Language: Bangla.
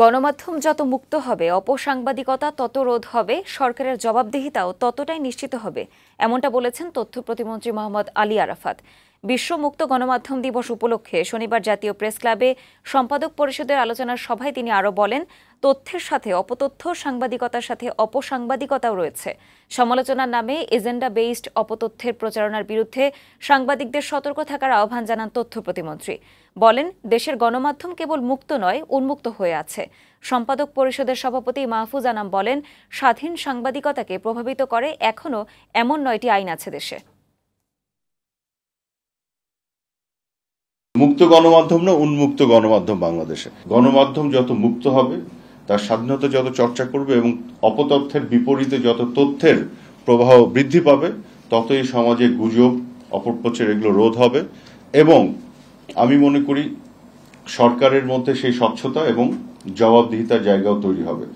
গণমাধ্যম যত মুক্ত হবে অপসাংবাদিকতা তত রোধ হবে সরকারের জবাবদিহিতাও ততটাই নিশ্চিত হবে এমনটা বলেছেন তথ্য প্রতিমন্ত্রী মোহাম্মদ আলী আরাফাত বিশ্বমুক্ত গণমাধ্যম দিবস উপলক্ষে শনিবার জাতীয় প্রেস ক্লাবে সম্পাদক পরিষদের আলোচনার সভায় তিনি আরও বলেন তথ্যের সাথে অপতথ্য সাংবাদিকতার সাথে অপসাংবাদিকতাও রয়েছে সমালোচনার নামে এজেন্ডা বেসড অপতথ্যের প্রচারণার বিরুদ্ধে সাংবাদিকদের সতর্ক থাকার আহ্বান জানান তথ্য প্রতিমন্ত্রী বলেন দেশের গণমাধ্যম কেবল মুক্ত নয় উন্মুক্ত হয়ে আছে সম্পাদক পরিষদের সভাপতি মাহফুজ আনাম বলেন স্বাধীন সাংবাদিকতাকে প্রভাবিত করে এখনও এমন নয়টি আইন আছে দেশে মুক্ত গণমাধ্যম না উন্মুক্ত গণমাধ্যম বাংলাদেশে গণমাধ্যম যত মুক্ত হবে তার স্বাধীনতা যত চর্চা করবে এবং অপতথ্যের বিপরীতে যত তথ্যের প্রবাহ বৃদ্ধি পাবে ততই সমাজে গুজব অপপ্রচার এগুলো রোধ হবে এবং আমি মনে করি সরকারের মধ্যে সেই স্বচ্ছতা এবং জবাবদিহিতার জায়গাও তৈরি হবে